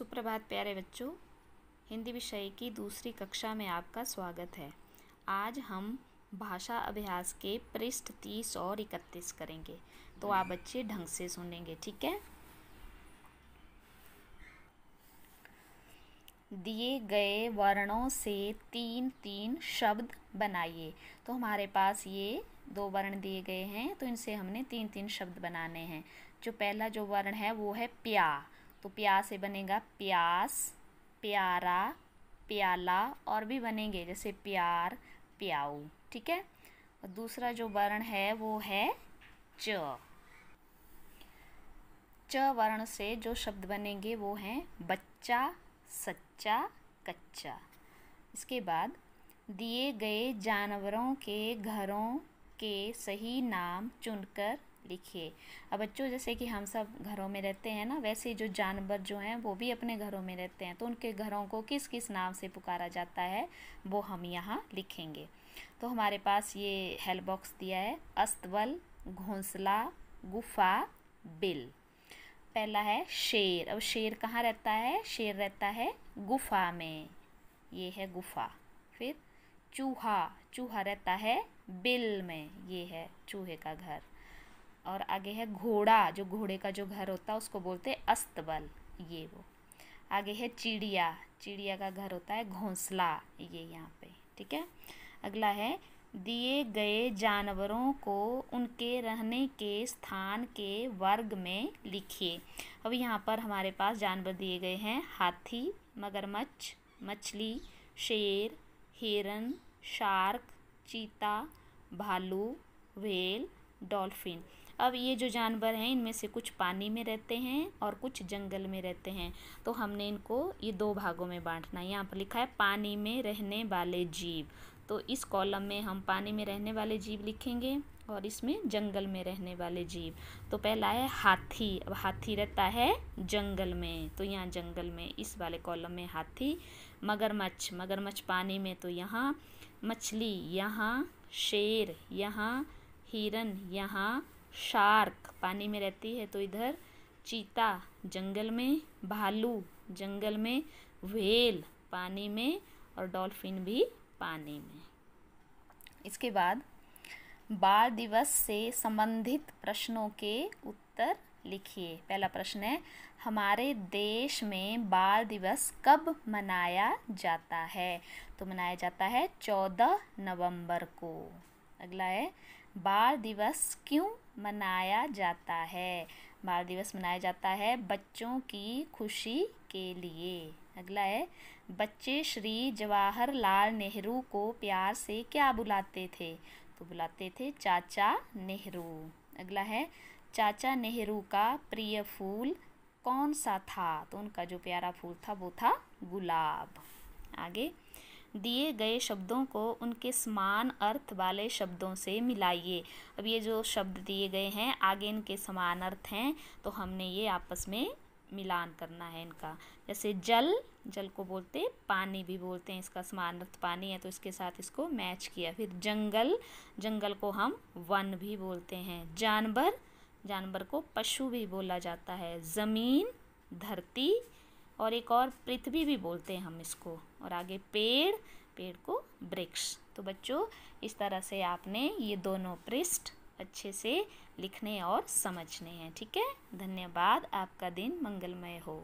सुप्रभात प्यारे बच्चों हिंदी विषय की दूसरी कक्षा में आपका स्वागत है आज हम भाषा अभ्यास के पृष्ठ तीस और इकतीस करेंगे तो आप बच्चे ढंग से सुनेंगे ठीक है दिए गए वर्णों से तीन तीन शब्द बनाइए तो हमारे पास ये दो वर्ण दिए गए हैं तो इनसे हमने तीन तीन शब्द बनाने हैं जो पहला जो वर्ण है वो है प्या तो प्यास से बनेगा प्यास प्यारा प्याला और भी बनेंगे जैसे प्यार प्याऊ ठीक है और दूसरा जो वर्ण है वो है च च वर्ण से जो शब्द बनेंगे वो हैं बच्चा सच्चा कच्चा इसके बाद दिए गए जानवरों के घरों के सही नाम चुनकर लिखिए अब बच्चों जैसे कि हम सब घरों में रहते हैं ना वैसे जो जानवर जो हैं वो भी अपने घरों में रहते हैं तो उनके घरों को किस किस नाम से पुकारा जाता है वो हम यहाँ लिखेंगे तो हमारे पास ये हेल्प बॉक्स दिया है अस्तबल घोंसला गुफा बिल पहला है शेर अब शेर कहाँ रहता है शेर रहता है गुफा में ये है गुफा फिर चूहा चूहा रहता है बिल में ये है चूहे का घर और आगे है घोड़ा जो घोड़े का जो घर होता है उसको बोलते हैं अस्तबल ये वो आगे है चिड़िया चिड़िया का घर होता है घोंसला ये यहाँ पे ठीक है अगला है दिए गए जानवरों को उनके रहने के स्थान के वर्ग में लिखिए अब यहाँ पर हमारे पास जानवर दिए गए हैं हाथी मगरमच्छ मछली शेर हिरन शार्क चीता भालू व्हेल डॉल्फिन अब ये जो जानवर हैं इनमें से कुछ पानी में रहते हैं और कुछ जंगल में रहते हैं तो हमने इनको ये दो भागों में बांटना है यहाँ पर लिखा है पानी में रहने वाले जीव तो इस कॉलम में हम पानी में रहने वाले जीव लिखेंगे और इसमें जंगल में रहने वाले जीव तो पहला है हाथी अब हाथी रहता है जंगल में तो यहाँ जंगल में इस वाले कॉलम में हाथी मगरमच्छ मगरमच्छ पानी में तो यहाँ मछली यहाँ शेर यहाँ हिरन यहाँ शार्क पानी में रहती है तो इधर चीता जंगल में भालू जंगल में व्हेल पानी में और डॉल्फिन भी पानी में इसके बाद बाल दिवस से संबंधित प्रश्नों के उत्तर लिखिए पहला प्रश्न है हमारे देश में बाल दिवस कब मनाया जाता है तो मनाया जाता है चौदह नवंबर को अगला है बाल दिवस क्यों मनाया जाता है बाल दिवस मनाया जाता है बच्चों की खुशी के लिए अगला है बच्चे श्री जवाहरलाल नेहरू को प्यार से क्या बुलाते थे तो बुलाते थे चाचा नेहरू अगला है चाचा नेहरू का प्रिय फूल कौन सा था तो उनका जो प्यारा फूल था वो था गुलाब आगे दिए गए शब्दों को उनके समान अर्थ वाले शब्दों से मिलाइए अब ये जो शब्द दिए गए हैं आगे इनके समान अर्थ हैं तो हमने ये आपस में मिलान करना है इनका जैसे जल जल को बोलते पानी भी बोलते हैं इसका समान अर्थ पानी है तो इसके साथ इसको मैच किया फिर जंगल जंगल को हम वन भी बोलते हैं जानवर जानवर को पशु भी बोला जाता है ज़मीन धरती और एक और पृथ्वी भी बोलते हैं हम इसको और आगे पेड़ पेड़ को वृक्ष तो बच्चों इस तरह से आपने ये दोनों पृष्ठ अच्छे से लिखने और समझने हैं ठीक है धन्यवाद आपका दिन मंगलमय हो